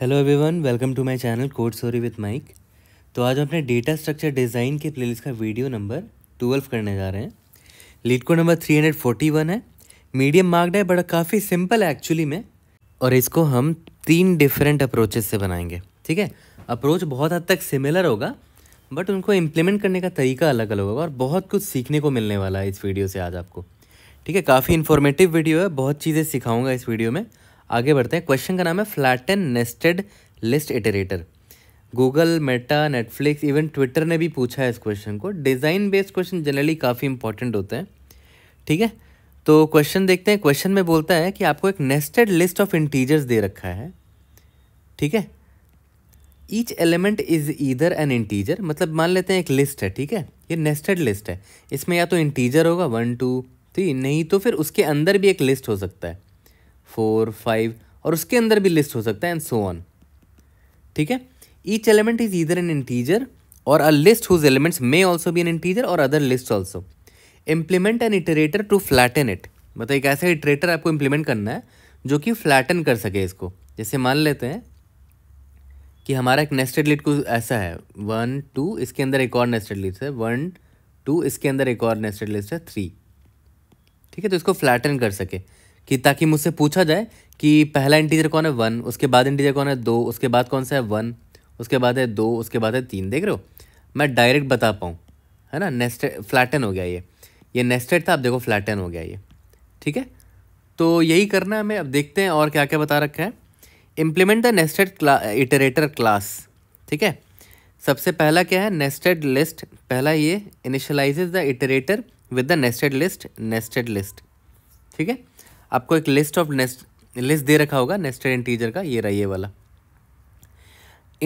hello everyone welcome to my channel code story with Mike तो आज हम अपने डेटा स्ट्रक्चर डिज़ाइन के प्लेलिस्ट का वीडियो नंबर ट्वेल्व करने जा रहे हैं LeetCode number three hundred forty one है मीडियम मार्क्ड है बट काफ़ी सिंपल है एक्चुअली में और इसको हम तीन डिफरेंट अप्रोचेस से बनाएंगे ठीक है अप्रोच बहुत हद तक सिमिलर होगा बट उनको इम्प्लीमेंट करने का तरीका अलग अलग होगा और बहुत कुछ सीखने को मिलने वाला है इस वीडियो से आज आपको ठीक है काफ़ी इन्फॉर्मेटिव वीडियो है बहुत चीज़ें सिखाऊँगा इस वीडियो में आगे बढ़ते हैं क्वेश्चन का नाम है flat and nested list iterator Google Meta Netflix even Twitter ने भी पूछा है इस क्वेश्चन को डिज़ाइन बेस्ड क्वेश्चन जनरली काफ़ी इंपॉर्टेंट होते हैं ठीक है तो क्वेश्चन देखते हैं क्वेश्चन में बोलता है कि आपको एक नेस्टेड लिस्ट ऑफ इंटीजर्स दे रखा है ठीक है each element is either an integer मतलब मान लेते हैं एक लिस्ट है ठीक है ये नेस्टेड लिस्ट है इसमें या तो इंटीजर होगा वन टू थ्री नहीं तो फिर उसके अंदर भी एक लिस्ट हो सकता है फोर फाइव और उसके अंदर भी लिस्ट हो सकता है एंड सो ऑन ठीक है each element is either an integer और a list whose elements may also be an integer और other list also implement an iterator to flatten it मतलब एक ऐसा इटरेटर आपको इम्प्लीमेंट करना है जो कि फ्लैटन कर सके इसको जैसे मान लेते हैं कि हमारा एक नेस्टेड लिट कुछ ऐसा है वन टू इसके अंदर एक और नेस्टेड लिस्ट है वन टू इसके अंदर एक और नेस्टेड लिस्ट है थ्री ठीक है तो इसको फ्लैटन कर सके कि ताकि मुझसे पूछा जाए कि पहला इंटीजर कौन है वन उसके बाद इंटीजर कौन है दो उसके बाद कौन सा है वन उसके बाद है दो उसके बाद है तीन देख रहे हो मैं डायरेक्ट बता पाऊँ है ना नेस्टेड फ्लैटन हो गया ये ये नेस्टेड था अब देखो फ्लैटन हो गया ये ठीक है तो यही करना है हमें अब देखते हैं और क्या क्या बता रखा है implement the nested iterator class ठीक है सबसे पहला क्या है नेस्टेड लिस्ट पहला ये initialize the iterator with the nested list nested list ठीक है आपको एक लिस्ट ऑफ नेस्ट लिस्ट दे रखा होगा नेस्टेड इंटीजर का ये रहा ये वाला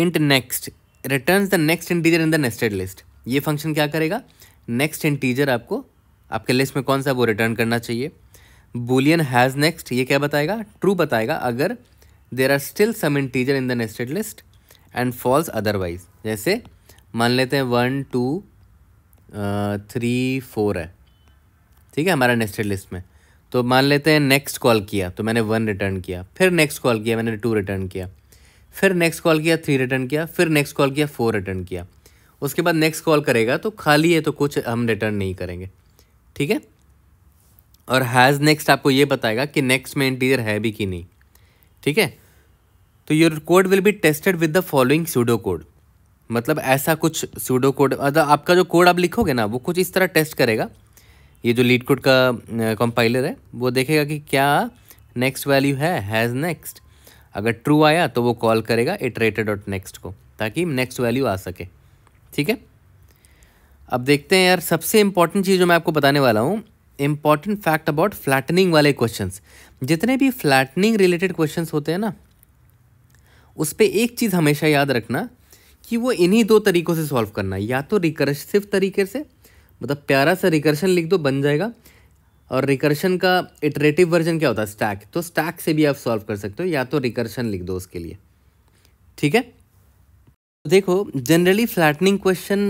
int next return the next integer in the nested list ये फंक्शन क्या करेगा नेक्स्ट इंटीजर आपको आपके लिस्ट में कौन सा वो रिटर्न करना चाहिए बुलियन हैज़ नेक्स्ट ये क्या बताएगा ट्रू बताएगा अगर there are still some integer in the nested list and false otherwise जैसे मान लेते हैं वन टू थ्री फोर है ठीक है हमारा नेस्टेड लिस्ट में तो मान लेते हैं नेक्स्ट कॉल किया तो मैंने वन रिटर्न किया फिर नेक्स्ट कॉल किया मैंने टू रिटर्न किया फिर नेक्स्ट कॉल किया थ्री रिटर्न किया फिर नेक्स्ट कॉल किया फोर रिटर्न किया उसके बाद नेक्स्ट कॉल करेगा तो खाली है तो कुछ हम रिटर्न नहीं करेंगे ठीक है और हैज़ नेक्स्ट आपको ये बताएगा कि नेक्स्ट में इंटीरियर है भी कि नहीं ठीक है तो your code will be tested with the following pseudo code मतलब ऐसा कुछ सूडो कोड मतलब आपका जो कोड आप लिखोगे ना वो कुछ इस तरह टेस्ट करेगा ये जो लीड कोड का कंपाइलर है वो देखेगा कि क्या नेक्स्ट वैल्यू है हैज़ नेक्स्ट अगर ट्रू आया तो वो कॉल करेगा इटरेटेड डॉट नेक्स्ट को ताकि नेक्स्ट वैल्यू आ सके ठीक है अब देखते हैं यार सबसे इम्पॉर्टेंट चीज़ जो मैं आपको बताने वाला हूँ इम्पॉर्टेंट फैक्ट अबाउट फ्लैटनिंग वाले क्वेश्चन जितने भी फ्लैटनिंग रिलेटेड क्वेश्चन होते हैं ना उस पर एक चीज़ हमेशा याद रखना कि वो इन्हीं दो तरीक़ों से सॉल्व करना या तो रिकर्सिव तरीके से मतलब प्यारा सा रिकर्शन लिख दो बन जाएगा और रिकर्शन का इटरेटिव वर्जन क्या होता है स्टैक तो स्टैक से भी आप सॉल्व कर सकते हो या तो रिकर्शन लिख दो उसके लिए ठीक है तो देखो जनरली फ्लैटनिंग क्वेश्चन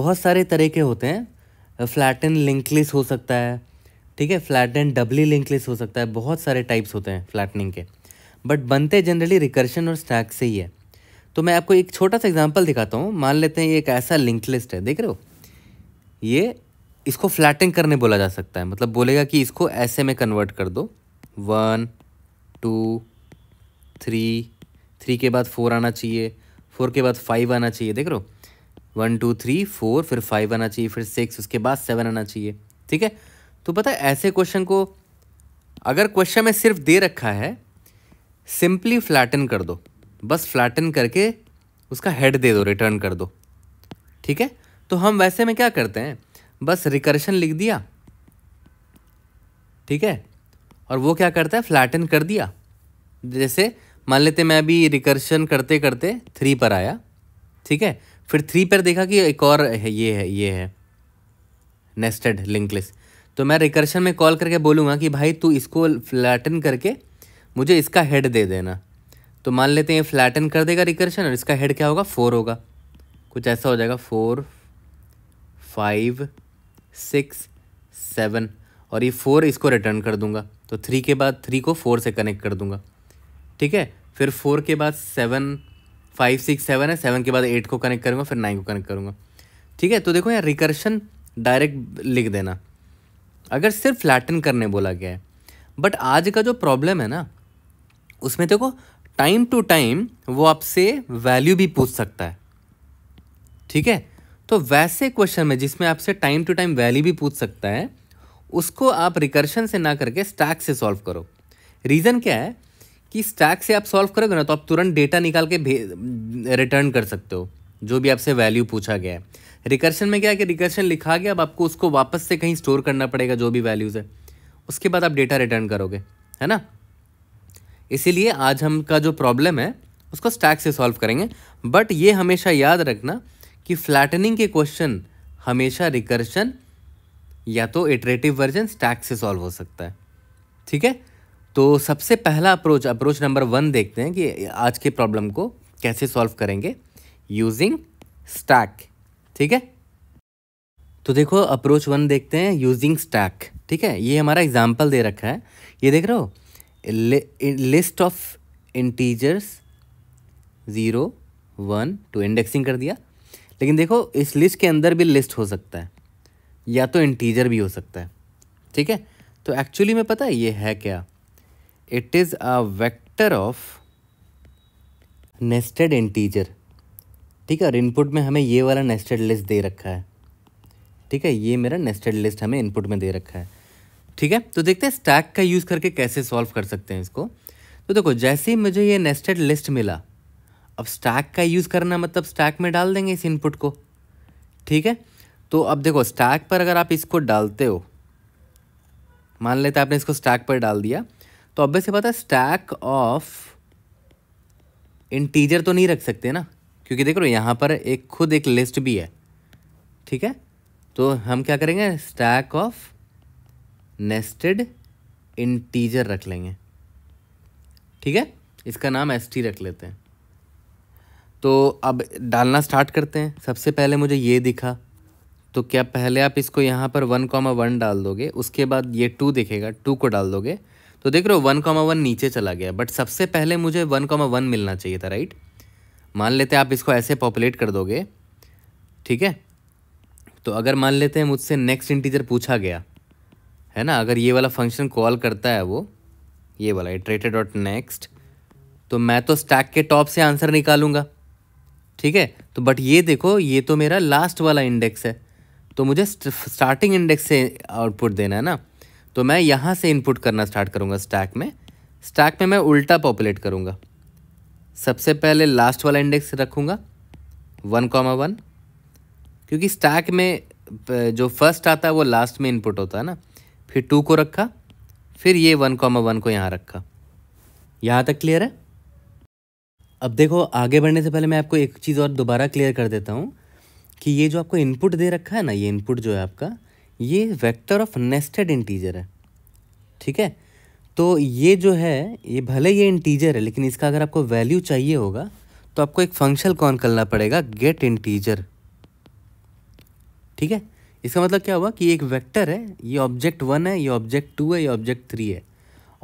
बहुत सारे तरह के होते हैं फ्लैट एंड लिंकलिस हो सकता है ठीक है फ्लैट एंड डबली लिंकलिस हो सकता है बहुत सारे टाइप्स होते हैं फ्लैटनिंग के बट बनते जनरली रिकर्शन और स्टैक से ही है तो मैं आपको एक छोटा सा एग्जांपल दिखाता हूँ मान लेते हैं ये एक ऐसा लिंक लिस्ट है देख रहे हो ये इसको फ्लैटिंग करने बोला जा सकता है मतलब बोलेगा कि इसको ऐसे में कन्वर्ट कर दो वन टू थ्री थ्री के बाद फोर आना चाहिए फोर के बाद फाइव आना चाहिए देख लो वन टू थ्री फोर फिर फाइव आना चाहिए फिर सिक्स उसके बाद सेवन आना चाहिए ठीक है तो पता है ऐसे क्वेश्चन को अगर क्वेश्चन में सिर्फ दे रखा है सिंपली फ्लैटन कर दो बस फ्लैटन करके उसका हेड दे दो रिटर्न कर दो ठीक है तो हम वैसे में क्या करते हैं बस रिकर्शन लिख दिया ठीक है और वो क्या करता है फ्लैटन कर दिया जैसे मान लेते मैं अभी रिकर्शन करते करते थ्री पर आया ठीक है फिर थ्री पर देखा कि एक और है ये है ये है नेस्टेड लिंक लिस्ट तो मैं रिकर्शन में कॉल करके बोलूँगा कि भाई तू इसको फ्लैटन करके मुझे इसका हेड दे देना तो मान लेते हैं फ्लैटन कर देगा रिकर्शन और इसका हेड क्या होगा फोर होगा कुछ ऐसा हो जाएगा फोर फाइव सिक्स सेवन और ये फोर इसको रिटर्न कर दूंगा तो थ्री के बाद थ्री को फोर से कनेक्ट कर दूंगा ठीक है फिर फोर के बाद सेवन फाइव सिक्स सेवन है सेवन के बाद एट को कनेक्ट करूँगा फिर नाइन को कनेक्ट करूँगा ठीक है तो देखो यहाँ रिकर्शन डायरेक्ट लिख देना अगर सिर्फ फ्लैटन करने बोला गया है बट आज का जो प्रॉब्लम है ना उसमें देखो टाइम टू टाइम वो आपसे वैल्यू भी पूछ सकता है ठीक है तो वैसे क्वेश्चन में जिसमें आपसे टाइम टू टाइम वैली भी पूछ सकता है उसको आप रिकर्शन से ना करके स्टैक से सॉल्व करो रीज़न क्या है कि स्टैक से आप सॉल्व करोगे ना तो आप तुरंत डेटा निकाल के रिटर्न कर सकते हो जो भी आपसे वैल्यू पूछा गया है रिकर्शन में क्या है कि रिकर्शन लिखा गया अब आपको उसको वापस से कहीं स्टोर करना पड़ेगा जो भी वैल्यूज़ है उसके बाद आप डेटा रिटर्न करोगे है ना इसीलिए आज हम का जो प्रॉब्लम है उसको स्टैक से सॉल्व करेंगे बट ये हमेशा याद रखना कि फ्लैटनिंग के क्वेश्चन हमेशा रिकर्शन या तो इटरेटिव वर्जन स्टैक से सॉल्व हो सकता है ठीक है तो सबसे पहला अप्रोच अप्रोच नंबर वन देखते हैं कि आज के प्रॉब्लम को कैसे सॉल्व करेंगे यूजिंग स्टैक ठीक है तो देखो अप्रोच वन देखते हैं यूजिंग स्टैक ठीक है ये हमारा एग्जाम्पल दे रखा है ये देख रहे हो list of integers zero one two indexing कर दिया लेकिन देखो इस लिस्ट के अंदर भी लिस्ट हो सकता है या तो इंटीजर भी हो सकता है ठीक है तो एक्चुअली में पता है ये है क्या it is a vector of nested integer ठीक है और इनपुट में हमें ये वाला नेस्टेड लिस्ट दे रखा है ठीक है ये मेरा नेस्टेड लिस्ट हमें इनपुट में दे रखा है ठीक है तो देखते हैं स्टैक का यूज़ करके कैसे सॉल्व कर सकते हैं इसको तो देखो जैसे ही मुझे ये नेस्टेड लिस्ट मिला अब स्टैक का यूज़ करना मतलब स्टैक में डाल देंगे इस इनपुट को ठीक है तो अब देखो स्टैक पर अगर आप इसको डालते हो मान लेते आपने इसको स्टैक पर डाल दिया तो अब वैसे पता है स्टैक ऑफ इंटीजर तो नहीं रख सकते ना क्योंकि देख लो यहाँ पर एक खुद एक लिस्ट भी है ठीक है तो हम क्या करेंगे स्टैक ऑफ नेस्टेड इंटीजर रख लेंगे ठीक है इसका नाम एस रख लेते हैं तो अब डालना स्टार्ट करते हैं सबसे पहले मुझे ये दिखा तो क्या पहले आप इसको यहाँ पर वन कॉमा वन डाल दोगे उसके बाद ये टू दिखेगा टू को डाल दोगे तो देख रहे हो वन कॉमा वन नीचे चला गया बट सबसे पहले मुझे वन कॉमा वन मिलना चाहिए था राइट मान लेते हैं आप इसको ऐसे पॉपुलेट कर दोगे ठीक है तो अगर मान लेते हैं मुझसे नेक्स्ट इंटीजर पूछा गया है ना अगर ये वाला फंक्शन कॉल करता है वो ये वाला इटरेटर डॉट नेक्स्ट तो मैं तो स्टैक के टॉप से आंसर निकालूंगा ठीक है तो बट ये देखो ये तो मेरा लास्ट वाला इंडेक्स है तो मुझे स्टार्टिंग इंडेक्स से आउटपुट देना है ना तो मैं यहाँ से इनपुट करना स्टार्ट करूँगा स्टैक में स्टैक में मैं उल्टा पॉपुलेट करूँगा सबसे पहले लास्ट वाला इंडेक्स रखूँगा वन कॉमा वन क्योंकि स्टैक में जो फर्स्ट आता है वो लास्ट में इनपुट होता है ना फिर टू को रखा फिर ये वन कॉमा वन को यहाँ रखा यहाँ तक क्लियर है अब देखो आगे बढ़ने से पहले मैं आपको एक चीज़ और दोबारा क्लियर कर देता हूँ कि ये जो आपको इनपुट दे रखा है ना ये इनपुट जो है आपका ये वेक्टर ऑफ नेस्टेड इंटीजर है ठीक है तो ये जो है ये भले ये इंटीजर है लेकिन इसका अगर आपको वैल्यू चाहिए होगा तो आपको एक फंक्शन कौन करना पड़ेगा गेट इंटीजर ठीक है इसका मतलब क्या हुआ कि एक वेक्टर है ये ऑब्जेक्ट वन है ये ऑब्जेक्ट टू है ये ऑब्जेक्ट थ्री है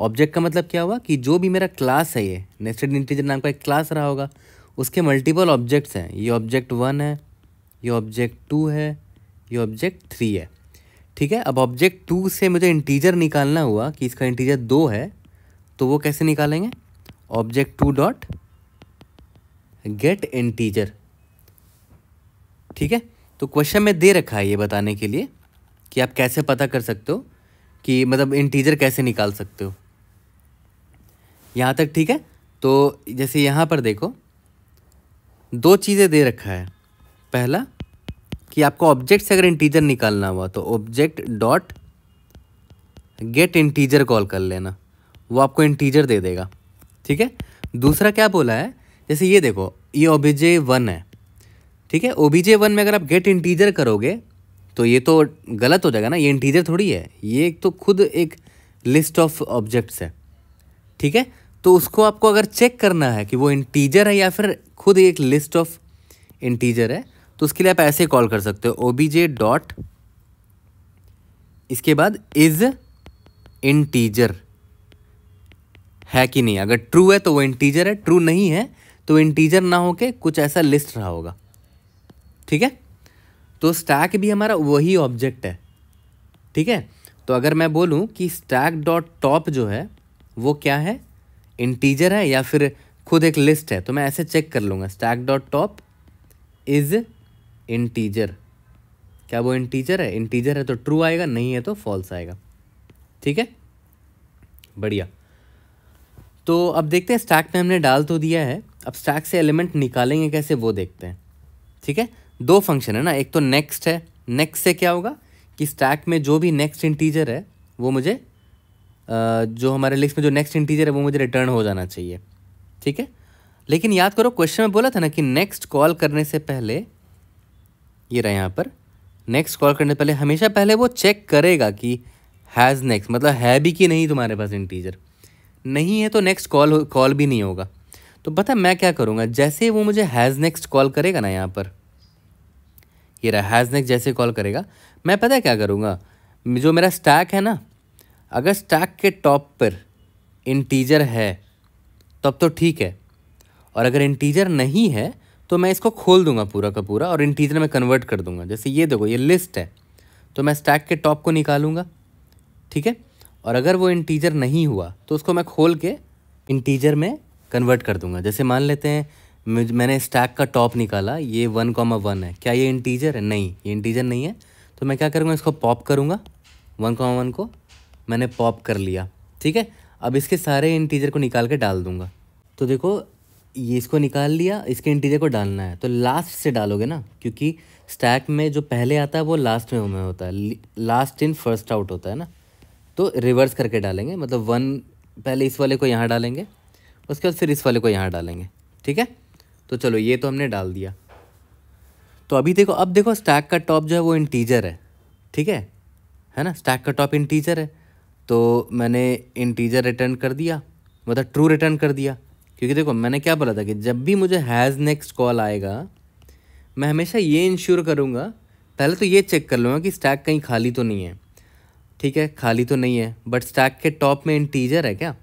ऑब्जेक्ट का मतलब क्या हुआ कि जो भी मेरा क्लास है ये नेस्टेड इंटीजर नाम का एक क्लास रहा होगा उसके मल्टीपल ऑब्जेक्ट्स हैं ये ऑब्जेक्ट वन है ये ऑब्जेक्ट टू है ये ऑब्जेक्ट थ्री है ठीक है अब ऑब्जेक्ट टू से मुझे इंटीजर निकालना हुआ कि इसका इंटीजर दो है तो वो कैसे निकालेंगे object two dot get integer ठीक है तो क्वेश्चन में दे रखा है ये बताने के लिए कि आप कैसे पता कर सकते हो कि मतलब इंटीजर कैसे निकाल सकते हो यहाँ तक ठीक है तो जैसे यहाँ पर देखो दो चीज़ें दे रखा है पहला कि आपको ऑब्जेक्ट से अगर इंटीजर निकालना हुआ तो object dot get integer call कर लेना वो आपको इंटीजर दे देगा ठीक है दूसरा क्या बोला है जैसे ये देखो ये ओबीजे वन है ठीक है ओबीजे वन में अगर आप गेट इंटीजर करोगे तो ये तो गलत हो जाएगा ना ये इंटीजर थोड़ी है ये एक तो खुद एक लिस्ट ऑफ ऑब्जेक्ट्स है ठीक है तो उसको आपको अगर चेक करना है कि वो इंटीजर है या फिर खुद एक लिस्ट ऑफ इंटीजर है तो उसके लिए आप ऐसे कॉल कर सकते हो ओ बी जे डॉट इसके बाद इज इंटीजर है कि नहीं अगर ट्रू है तो वो इंटीजर है ट्रू नहीं है तो इंटीजर ना होके कुछ ऐसा लिस्ट रहा होगा ठीक है तो स्टैक भी हमारा वही ऑब्जेक्ट है ठीक है तो अगर मैं बोलूँ कि स्टैक डॉट टॉप जो है वो क्या है इंटीजर है या फिर खुद एक लिस्ट है तो मैं ऐसे चेक कर लूँगा stack dot top is integer क्या वो इंटीजर है इंटीजर है तो ट्रू आएगा नहीं है तो फॉल्स आएगा ठीक है बढ़िया तो अब देखते हैं स्टैक में हमने डाल तो दिया है अब स्टैक से एलिमेंट निकालेंगे कैसे वो देखते हैं ठीक है दो फंक्शन है ना एक तो नेक्स्ट है नेक्स्ट से क्या होगा कि स्टैक में जो भी नेक्स्ट इंटीजर है वो मुझे जो हमारे लिस्ट में जो नेक्स्ट इंटीजर है वो मुझे रिटर्न हो जाना चाहिए ठीक है लेकिन याद करो क्वेश्चन में बोला था ना कि नेक्स्ट कॉल करने से पहले ये रहा यहाँ पर नेक्स्ट कॉल करने से पहले हमेशा पहले वो चेक करेगा कि हैज़ नेक्स्ट मतलब है भी कि नहीं तुम्हारे पास इंटीजर नहीं है तो नेक्स्ट कॉल कॉल भी नहीं होगा तो पता मैं क्या करूँगा जैसे वो मुझे हैज़ नेक्स्ट कॉल करेगा ना यहाँ पर ये रहा हैज़ नेक्स्ट जैसे कॉल करेगा मैं पता क्या करूँगा जो मेरा स्टैक है ना अगर स्टैक के टॉप पर इंटीजर है तब तो ठीक है और अगर इंटीजर नहीं है तो मैं इसको खोल दूंगा पूरा का पूरा और इंटीजर में कन्वर्ट कर दूंगा जैसे ये देखो ये लिस्ट है तो मैं स्टैक के टॉप को निकालूंगा ठीक है और अगर वो इंटीजर नहीं हुआ तो उसको मैं खोल के इंटीजर में कन्वर्ट कर दूंगा जैसे मान लेते हैं मैंने स्टैक का टॉप निकाला ये वन कॉमा वन है क्या ये इंटीजर है नहीं ये इंटीजर नहीं है तो मैं क्या करूँगा इसको पॉप करूँगा वन कॉमा वन को मैंने पॉप कर लिया ठीक है अब इसके सारे इंटीजर को निकाल के डाल दूंगा तो देखो ये इसको निकाल लिया इसके इंटीजर को डालना है तो लास्ट से डालोगे ना क्योंकि स्टैक में जो पहले आता है वो लास्ट में हमें होता है लास्ट इन फर्स्ट आउट होता है ना तो रिवर्स करके डालेंगे मतलब वन पहले इस वाले को यहाँ डालेंगे उसके बाद फिर इस वाले को यहाँ डालेंगे ठीक है तो चलो ये तो हमने डाल दिया तो अभी देखो अब देखो स्टैक का टॉप जो है वो इंटीजर है ठीक है है ना स्टैक का टॉप इंटीजर है तो मैंने इंटीजर रिटर्न कर दिया मतलब ट्रू रिटर्न कर दिया क्योंकि देखो मैंने क्या बोला था कि जब भी मुझे हैज़ नेक्स्ट कॉल आएगा मैं हमेशा ये इंश्योर करूँगा पहले तो ये चेक कर लूँगा कि स्टैक कहीं खाली तो नहीं है ठीक है खाली तो नहीं है बट स्टैक के टॉप में इंटीजर है क्या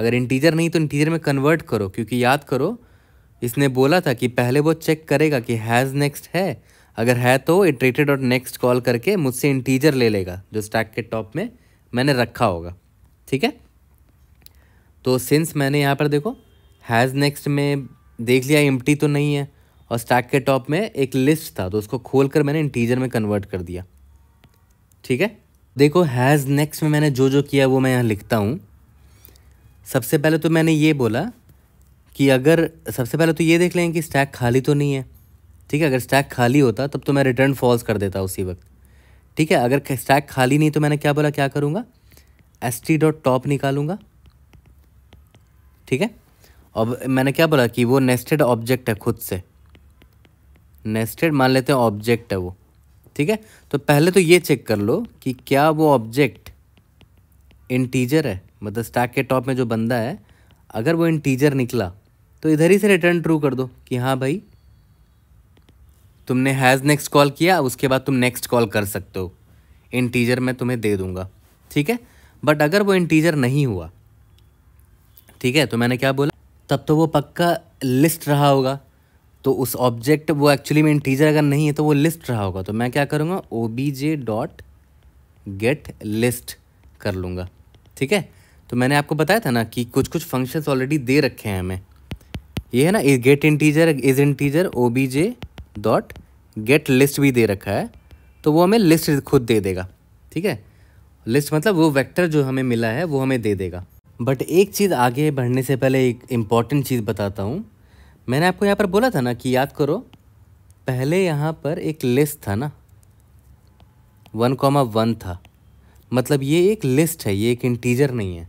अगर इंटीजर नहीं तो इंटीजर में कन्वर्ट करो क्योंकि याद करो इसने बोला था कि पहले वो चेक करेगा कि हैज़ नेक्स्ट है अगर है तो इटरेटेड और नेक्स्ट कॉल करके मुझसे इंटीजर ले लेगा जो स्टैक के टॉप में मैंने रखा होगा ठीक है तो सिंस मैंने यहाँ पर देखो हैज़ नेक्स्ट में देख लिया एम्प्टी तो नहीं है और स्टैक के टॉप में एक लिस्ट था तो उसको खोल कर मैंने इंटीजर में कन्वर्ट कर दिया ठीक है देखो हैज़ नेक्स्ट में मैंने जो जो किया वो मैं यहाँ लिखता हूँ सबसे पहले तो मैंने ये बोला कि अगर सबसे पहले तो ये देख लें कि स्टैक खाली तो नहीं है ठीक है अगर स्टैक खाली होता तब तो मैं रिटर्न फॉल्स कर देता उसी वक्त ठीक है अगर स्टैक खाली नहीं तो मैंने क्या बोला क्या करूँगा एस टी डॉट टॉप निकालूंगा ठीक है अब मैंने क्या बोला कि वो नेस्टेड ऑब्जेक्ट है खुद से नेस्टेड मान लेते हैं ऑब्जेक्ट है वो ठीक है तो पहले तो ये चेक कर लो कि क्या वो ऑब्जेक्ट इंटीजर है मतलब स्टैक के टॉप में जो बंदा है अगर वो इंटीजर निकला तो इधर ही से रिटर्न ट्रू कर दो कि हाँ भाई तुमने हैज़ नेक्स्ट कॉल किया उसके बाद तुम नेक्स्ट कॉल कर सकते हो इंटीजर मैं तुम्हें दे दूँगा ठीक है बट अगर वो इंटीजर नहीं हुआ ठीक है तो मैंने क्या बोला तब तो वो पक्का लिस्ट रहा होगा तो उस ऑब्जेक्ट वो एक्चुअली में इंटीजर अगर नहीं है तो वो लिस्ट रहा होगा तो मैं क्या करूँगा O B J dot get list कर लूँगा ठीक है तो मैंने आपको बताया था ना कि कुछ कुछ फंक्शंस ऑलरेडी दे रखे हैं हमें ये है ना get integer is integer O B J dot get list भी दे रखा है तो वो हमें लिस्ट खुद दे देगा ठीक है लिस्ट मतलब वो वेक्टर जो हमें मिला है वो हमें दे देगा बट एक चीज़ आगे बढ़ने से पहले एक इम्पॉर्टेंट चीज़ बताता हूँ मैंने आपको यहाँ पर बोला था ना कि याद करो पहले यहाँ पर एक लिस्ट था ना वन कॉमा वन था मतलब ये एक लिस्ट है ये एक इंटीजर नहीं है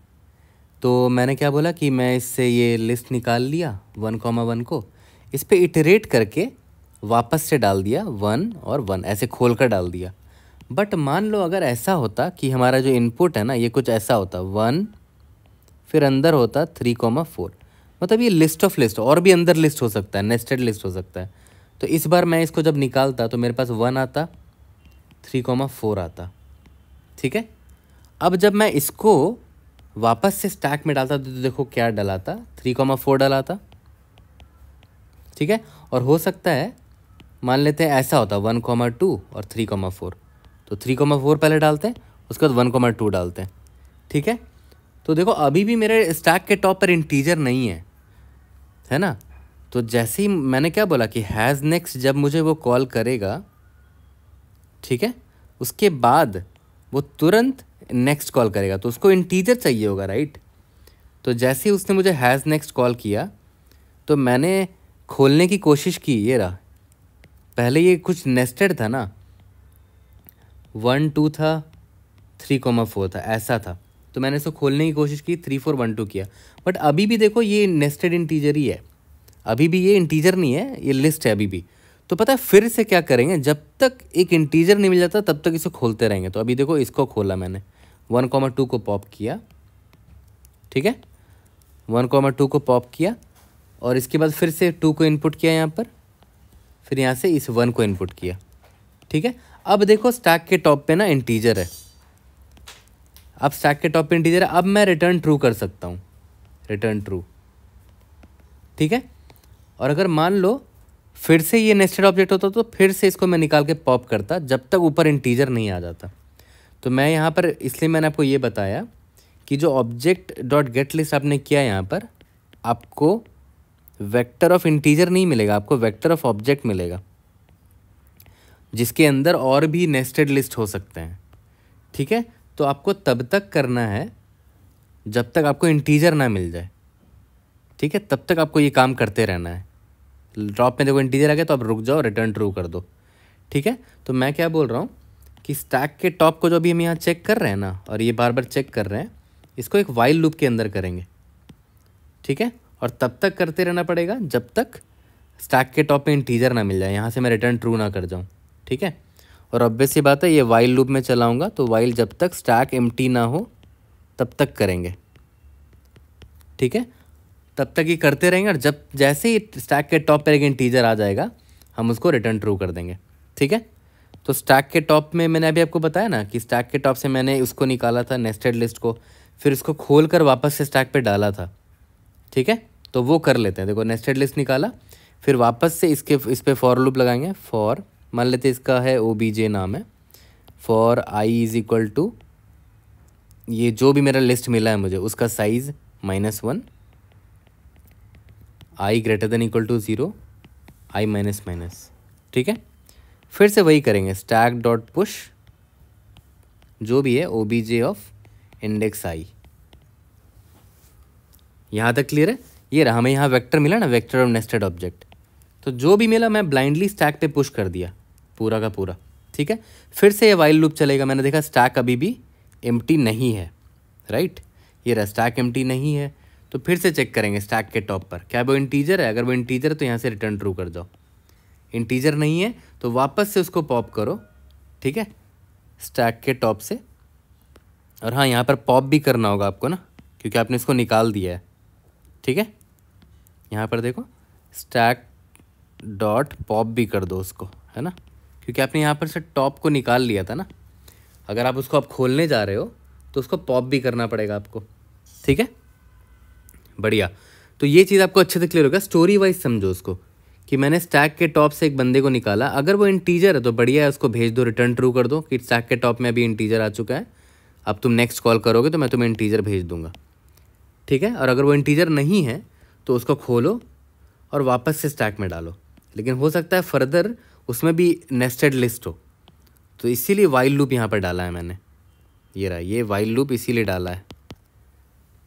तो मैंने क्या बोला कि मैं इससे ये लिस्ट निकाल लिया वन कॉमा वन को इस पर इटरेट करके वापस से डाल दिया वन और वन ऐसे खोल कर डाल दिया बट मान लो अगर ऐसा होता कि हमारा जो इनपुट है ना ये कुछ ऐसा होता वन फिर अंदर होता थ्री कॉमा फोर मतलब ये लिस्ट ऑफ लिस्ट और भी अंदर लिस्ट हो सकता है नेस्टेड लिस्ट हो सकता है तो इस बार मैं इसको जब निकालता तो मेरे पास वन आता थ्री कॉमा फोर आता ठीक है अब जब मैं इसको वापस से स्टैक में डालता तो देखो क्या डलाता थ्री कॉमा फोर डलाता ठीक है और हो सकता है मान लेते हैं ऐसा होता है वन कॉमा टू और थ्री कॉमा फोर तो थ्री कॉमा फोर पहले डालते हैं उसके बाद वन कॉमा टू डालते हैं ठीक है तो देखो अभी भी मेरे स्टैक के टॉप पर इंटीजर नहीं है है ना तो जैसे ही मैंने क्या बोला कि हैज़ नेक्स्ट जब मुझे वो कॉल करेगा ठीक है उसके बाद वो तुरंत नेक्स्ट कॉल करेगा तो उसको इंटीजर चाहिए होगा राइट तो जैसे ही उसने मुझे हैज़ नेक्स्ट कॉल किया तो मैंने खोलने की कोशिश की ये रहा पहले ये कुछ नेस्टेड था ना वन टू था थ्री कोमा फोर था ऐसा था तो मैंने इसको खोलने की कोशिश की थ्री फोर वन टू किया बट अभी भी देखो ये नेस्टेड इंटीजर ही है अभी भी ये इंटीजर नहीं है ये लिस्ट है अभी भी तो पता है फिर से क्या करेंगे जब तक एक इंटीजर नहीं मिल जाता तब तक इसे खोलते रहेंगे तो अभी देखो इसको खोला मैंने वन कॉमा टू को पॉप किया ठीक है वन कॉमा टू को पॉप किया और इसके बाद फिर से टू को इनपुट किया यहाँ पर फिर यहाँ से इस वन को इनपुट किया ठीक है अब देखो स्टैक के टॉप पे ना इंटीजर है अब स्टैक के टॉप पे इंटीजर है अब मैं रिटर्न ट्रू कर सकता हूँ रिटर्न ट्रू ठीक है और अगर मान लो फिर से ये नेस्टेड ऑब्जेक्ट होता तो फिर से इसको मैं निकाल के पॉप करता जब तक ऊपर इंटीजर नहीं आ जाता तो मैं यहाँ पर इसलिए मैंने आपको ये बताया कि जो ऑब्जेक्ट डॉट गेट लिस्ट आपने किया यहाँ पर आपको वेक्टर ऑफ इंटीजर नहीं मिलेगा आपको वेक्टर ऑफ ऑब्जेक्ट मिलेगा जिसके अंदर और भी नेस्टेड लिस्ट हो सकते हैं ठीक है तो आपको तब तक करना है जब तक आपको इंटीजर ना मिल जाए ठीक है तब तक आपको ये काम करते रहना है ड्रॉप में देखो इंटीजर आ गया तो आप रुक जाओ रिटर्न ट्रू कर दो ठीक है तो मैं क्या बोल रहा हूँ कि स्टैक के टॉप को जो अभी हम यहाँ चेक कर रहे हैं ना और ये बार बार चेक कर रहे हैं इसको एक वाइल लूप के अंदर करेंगे ठीक है और तब तक करते रहना पड़ेगा जब तक स्टैक के टॉप में इंटीजर ना मिल जाए यहाँ से मैं रिटर्न ट्रू ना कर जाऊँ ठीक है और ऑब्वियस सी बात है ये वाइल लूप में चलाऊँगा तो वाइल जब तक स्टैक एम ना हो तब तक करेंगे ठीक है तब तक ये करते रहेंगे और जब जैसे ही स्टैक के टॉप पर एक इंटीजर आ जाएगा हम उसको रिटर्न ट्रू कर देंगे ठीक है तो स्टैक के टॉप में मैंने अभी आपको बताया ना कि स्टैक के टॉप से मैंने उसको निकाला था नेस्टेड लिस्ट को फिर उसको खोल कर वापस से स्टैक पे डाला था ठीक है तो वो कर लेते हैं देखो नेस्टेड लिस्ट निकाला फिर वापस से इसके इस पर फॉर लूप लगाएंगे फॉर मान लेते इसका है ओ बी जे नाम है for I is equal to ये जो भी मेरा लिस्ट मिला है मुझे उसका size minus one I greater than equal to zero I minus minus ठीक है फिर से वही करेंगे स्टैक डॉट पुश जो भी है O B J of index I यहाँ तक क्लियर है ये रहा हमें यहाँ वेक्टर मिला ना वेक्टर और नेस्टेड ऑब्जेक्ट तो जो भी मिला मैं ब्लाइंडली स्टैक पे पुश कर दिया पूरा का पूरा ठीक है फिर से ये वाइल लूप चलेगा मैंने देखा स्टैक अभी भी एम नहीं है राइट ये रहा स्टैक एम नहीं है तो फिर से चेक करेंगे स्टैक के टॉप पर क्या वो इंटीजर है अगर वो इंटीजर है तो यहाँ से रिटर्न ट्रू कर जाओ इंटीजर नहीं है तो वापस से उसको पॉप करो ठीक है स्टैक के टॉप से और हाँ यहाँ पर पॉप भी करना होगा आपको ना क्योंकि आपने इसको निकाल दिया है ठीक है यहाँ पर देखो स्टैक डॉट पॉप भी कर दो उसको है ना क्योंकि आपने यहाँ पर से टॉप को निकाल लिया था ना अगर आप उसको आप खोलने जा रहे हो तो उसको पॉप भी करना पड़ेगा आपको ठीक है बढ़िया तो ये चीज़ आपको अच्छे से क्लियर होगा स्टोरी वाइज समझो उसको कि मैंने स्टैक के टॉप से एक बंदे को निकाला अगर वो इंटीजर है तो बढ़िया है उसको भेज दो रिटर्न ट्रू कर दो कि स्टैक के टॉप में अभी इंटीजर आ चुका है अब तुम नेक्स्ट कॉल करोगे तो मैं तुम्हें इंटीजर भेज दूंगा ठीक है और अगर वो इंटीजर नहीं है तो उसको खोलो और वापस से स्टैक में डालो लेकिन हो सकता है फर्दर उसमें भी नेस्टेड लिस्ट हो तो इसीलिए वाइल लूप यहाँ पर डाला है मैंने ये रहा ये वाइल लूप इसीलिए डाला है